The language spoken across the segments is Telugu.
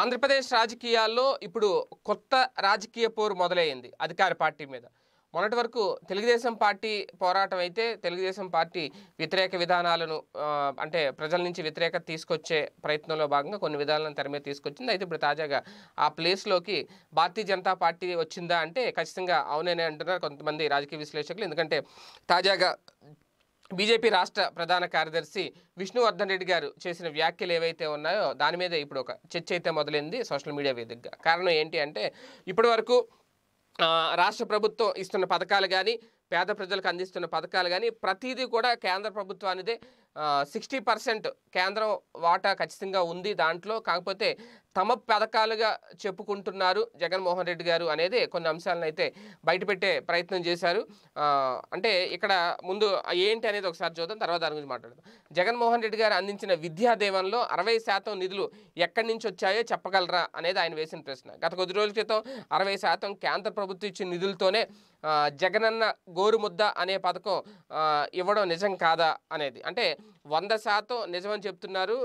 ఆంధ్రప్రదేశ్ రాజకీయాల్లో ఇప్పుడు కొత్త రాజకీయ పోరు మొదలైంది అధికార పార్టీ మీద మొన్నటి వరకు తెలుగుదేశం పార్టీ పోరాటం అయితే తెలుగుదేశం పార్టీ వ్యతిరేక విధానాలను అంటే ప్రజల నుంచి వ్యతిరేకత తీసుకొచ్చే ప్రయత్నంలో భాగంగా కొన్ని విధానాలను తెర మీద తీసుకొచ్చింది అయితే ఇప్పుడు తాజాగా ఆ ప్లేస్లోకి భారతీయ జనతా పార్టీ వచ్చిందా అంటే ఖచ్చితంగా అవుననే అంటున్నారు కొంతమంది రాజకీయ విశ్లేషకులు ఎందుకంటే తాజాగా బీజేపీ రాష్ట్ర ప్రధాన కార్యదర్శి విష్ణువర్ధన్ రెడ్డి గారు చేసిన వ్యాఖ్యలు ఏవైతే ఉన్నాయో దాని మీద ఇప్పుడు ఒక చర్చ అయితే మొదలైంది సోషల్ మీడియా వేదికగా కారణం ఏంటి అంటే ఇప్పటి వరకు రాష్ట్ర ప్రభుత్వం ఇస్తున్న పథకాలు కానీ పేద ప్రజలకు అందిస్తున్న పథకాలు కానీ ప్రతిదీ కూడా కేంద్ర ప్రభుత్వానిదే సిక్స్టీ పర్సెంట్ కేంద్రం వాటా ఖచ్చితంగా ఉంది దాంట్లో కాకపోతే తమ పథకాలుగా చెప్పుకుంటున్నారు జగన్మోహన్ రెడ్డి గారు అనేది కొన్ని అంశాలను అయితే బయటపెట్టే ప్రయత్నం చేశారు అంటే ఇక్కడ ముందు ఏంటి అనేది ఒకసారి చూద్దాం తర్వాత దాని గురించి మాట్లాడదాం జగన్మోహన్ రెడ్డి గారు అందించిన విద్యాదేవంలో అరవై శాతం నిధులు ఎక్కడి నుంచి వచ్చాయో చెప్పగలరా అనేది ఆయన వేసిన ప్రశ్న గత కొద్ది రోజుల క్రితం అరవై శాతం కేంద్ర ప్రభుత్వం ఇచ్చిన నిధులతోనే జగనన్న గోరుముద్ద అనే పథకం ఇవ్వడం నిజం కాదా అనేది అంటే వంద శాతం నిజమని చెప్తున్నారు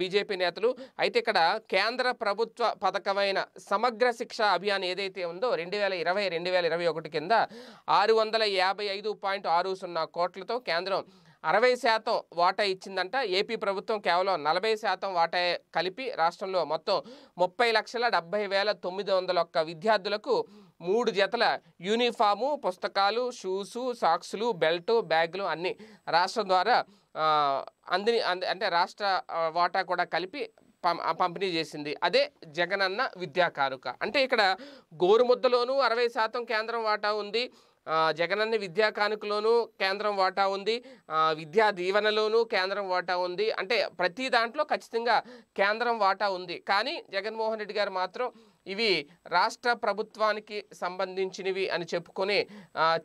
బీజేపీ నేతలు అయితే ఇక్కడ కేంద్ర ప్రభుత్వ పథకమైన సమగ్ర శిక్ష అభియాన్ ఏదైతే ఉందో రెండు వేల ఇరవై రెండు వేల ఇరవై ఒకటి కింద ఆరు వందల యాభై ఐదు పాయింట్ ఆరు సున్నా కోట్లతో కేంద్రం అరవై శాతం వాటా ఇచ్చిందంట ఏపీ ప్రభుత్వం కేవలం నలభై శాతం వాటా కలిపి రాష్ట్రంలో మొత్తం ముప్పై లక్షల డెబ్బై వేల తొమ్మిది వందల ఒక్క విద్యార్థులకు మూడు జతల యూనిఫాము పుస్తకాలు షూసు సాక్సులు బెల్టు బ్యాగులు అన్నీ రాష్ట్రం ద్వారా అందిని అంటే రాష్ట్ర వాటా కూడా కలిపి పంపిణీ చేసింది అదే జగనన్న విద్యా కానుక అంటే ఇక్కడ గోరుముద్దలోనూ అరవై శాతం కేంద్రం వాటా ఉంది జగనన్న విద్యా కానుకలోనూ కేంద్రం వాటా ఉంది విద్యా దీవెనలోనూ కేంద్రం వాటా ఉంది అంటే ప్రతి దాంట్లో ఖచ్చితంగా కేంద్రం వాటా ఉంది కానీ జగన్మోహన్ రెడ్డి గారు మాత్రం ఇవి రాష్ట్ర ప్రభుత్వానికి సంబంధించినవి అని చెప్పుకొని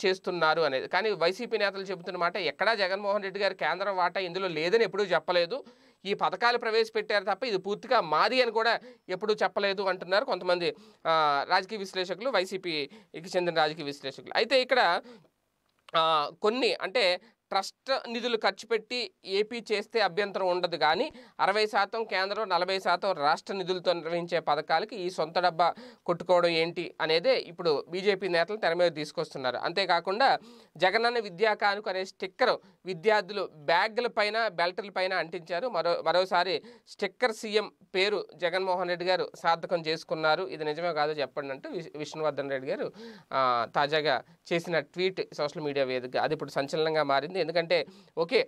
చేస్తున్నారు అనేది కానీ వైసీపీ నేతలు చెబుతున్న మాట ఎక్కడా జగన్మోహన్ రెడ్డి గారు కేంద్రం వాటా ఇందులో లేదని ఎప్పుడూ చెప్పలేదు ఈ పథకాలు ప్రవేశపెట్టారు తప్ప ఇది పూర్తిగా మాది అని కూడా ఎప్పుడూ చెప్పలేదు అంటున్నారు కొంతమంది రాజకీయ విశ్లేషకులు వైసీపీకి చెందిన రాజకీయ విశ్లేషకులు అయితే ఇక్కడ కొన్ని అంటే ట్రస్ట్ నిధులు ఖర్చు పెట్టి ఏపీ చేస్తే అభ్యంతరం ఉండదు కానీ అరవై శాతం కేంద్రం నలభై శాతం రాష్ట్ర నిధులతో నిర్వహించే పథకాలకి ఈ సొంత డబ్బా కొట్టుకోవడం ఏంటి అనేదే ఇప్పుడు బీజేపీ నేతలు తెర మీద తీసుకొస్తున్నారు అంతేకాకుండా జగనన్న విద్యా కానుక అనే స్టిక్కర్ విద్యార్థులు బ్యాగుల పైన బెల్టల పైన అంటించారు మరో మరోసారి స్టిక్కర్ సీఎం పేరు జగన్మోహన్ రెడ్డి గారు సార్థకం చేసుకున్నారు ఇది నిజమే కాదో చెప్పండి అంటూ విష్ణువర్ధన్ రెడ్డి గారు తాజాగా చేసిన ట్వీట్ సోషల్ మీడియా వేదిక అది ఇప్పుడు సంచలనంగా మారింది ఎందుకంటే ఓకే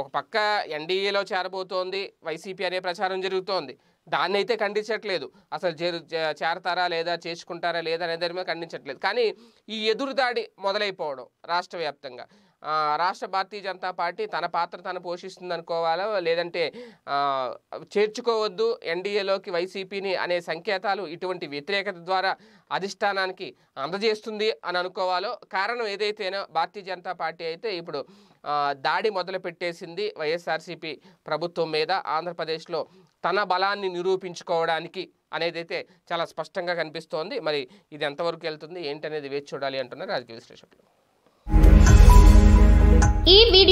ఒక పక్క ఎన్డీఏలో చేరబోతోంది వైసీపీ అనే ప్రచారం జరుగుతోంది దాన్ని అయితే ఖండించట్లేదు అసలు చేరు చేరతారా లేదా చేసుకుంటారా లేదా అనే దాని మీద ఖండించట్లేదు కానీ ఈ ఎదురుదాడి మొదలైపోవడం రాష్ట్ర వ్యాప్తంగా రాష్ట్ర భారతీయ జనతా పార్టీ తన పాత్ర తను పోషిస్తుంది అనుకోవాలో లేదంటే చేర్చుకోవద్దు ఎన్డీఏలోకి వైసీపీని అనే సంకేతాలు ఇటువంటి వ్యతిరేకత ద్వారా అధిష్టానానికి అందజేస్తుంది అని అనుకోవాలో కారణం ఏదైతేనో భారతీయ జనతా పార్టీ అయితే ఇప్పుడు దాడి మొదలు పెట్టేసింది వైఎస్ఆర్సీపీ ప్రభుత్వం మీద ఆంధ్రప్రదేశ్లో తన బలాన్ని నిరూపించుకోవడానికి అనేది అయితే చాలా స్పష్టంగా కనిపిస్తోంది మరి ఇది ఎంతవరకు వెళ్తుంది ఏంటనేది వేచి చూడాలి అంటున్నారు రాజకీయ విశ్లేషకులు